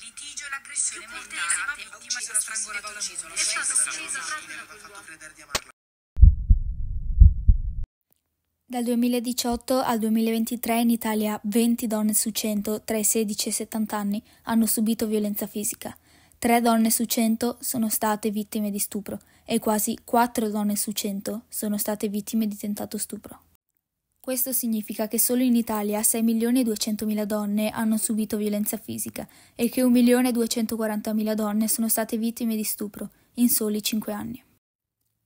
litigio e l'aggressione mortale. La vittima se lo strangolatore ucciso. È stato ucciso proprio da quell'uomo. Dal 2018 al 2023 in Italia 20 donne su 100 tra i 16 e i 70 anni hanno subito violenza fisica. 3 donne su 100 sono state vittime di stupro e quasi 4 donne su 100 sono state vittime di tentato stupro. Questo significa che solo in Italia 6.200.000 donne hanno subito violenza fisica e che 1.240.000 donne sono state vittime di stupro in soli 5 anni.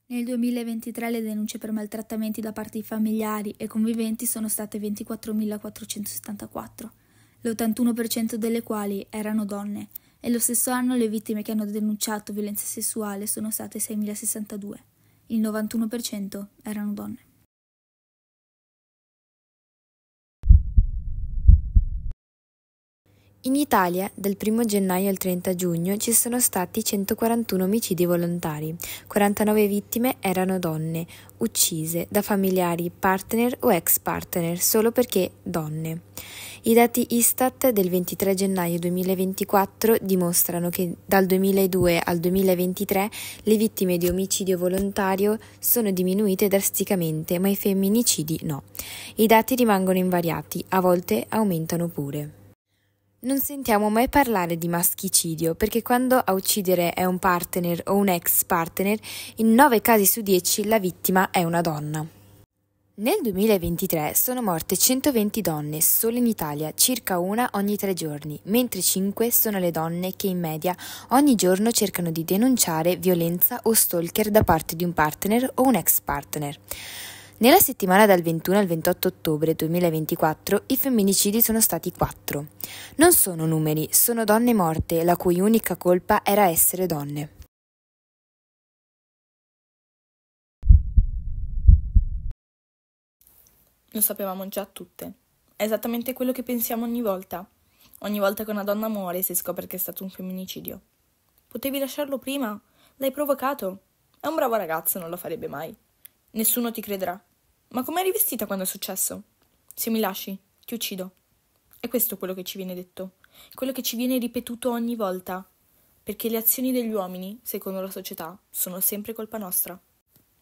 Nel 2023 le denunce per maltrattamenti da parte di familiari e conviventi sono state 24.474, l'81% delle quali erano donne, e lo stesso anno le vittime che hanno denunciato violenza sessuale sono state 6.062, il 91% erano donne. In Italia, dal 1 gennaio al 30 giugno, ci sono stati 141 omicidi volontari. 49 vittime erano donne, uccise da familiari, partner o ex partner, solo perché donne. I dati Istat del 23 gennaio 2024 dimostrano che dal 2002 al 2023 le vittime di omicidio volontario sono diminuite drasticamente, ma i femminicidi no. I dati rimangono invariati, a volte aumentano pure. Non sentiamo mai parlare di maschicidio perché quando a uccidere è un partner o un ex partner, in 9 casi su 10 la vittima è una donna. Nel 2023 sono morte 120 donne solo in Italia, circa una ogni tre giorni, mentre 5 sono le donne che in media ogni giorno cercano di denunciare violenza o stalker da parte di un partner o un ex partner. Nella settimana dal 21 al 28 ottobre 2024 i femminicidi sono stati 4. Non sono numeri, sono donne morte la cui unica colpa era essere donne. Lo sapevamo già tutte. È esattamente quello che pensiamo ogni volta. Ogni volta che una donna muore si scopre che è stato un femminicidio. Potevi lasciarlo prima? L'hai provocato? È un bravo ragazzo, non lo farebbe mai. Nessuno ti crederà. Ma com'è rivestita quando è successo? Se mi lasci, ti uccido. È questo quello che ci viene detto, quello che ci viene ripetuto ogni volta, perché le azioni degli uomini, secondo la società, sono sempre colpa nostra.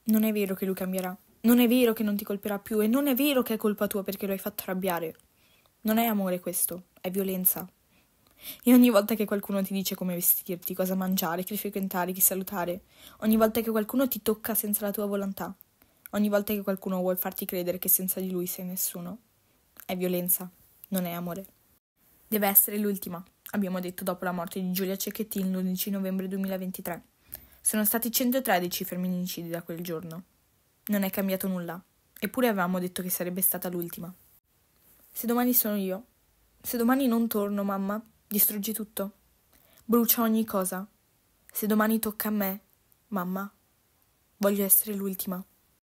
Non è vero che lui cambierà, non è vero che non ti colpirà più e non è vero che è colpa tua perché lo hai fatto arrabbiare. Non è amore questo, è violenza. E ogni volta che qualcuno ti dice come vestirti, cosa mangiare, chi frequentare, chi salutare, ogni volta che qualcuno ti tocca senza la tua volontà, ogni volta che qualcuno vuol farti credere che senza di lui sei nessuno. È violenza, non è amore. Deve essere l'ultima, abbiamo detto dopo la morte di Giulia Cecchettini l'11 novembre 2023. Sono stati 113 femminicidi da quel giorno. Non è cambiato nulla, eppure avevamo detto che sarebbe stata l'ultima. Se domani sono io, se domani non torno, mamma, distruggi tutto. Brucia ogni cosa. Se domani tocca a me, mamma, voglio essere l'ultima.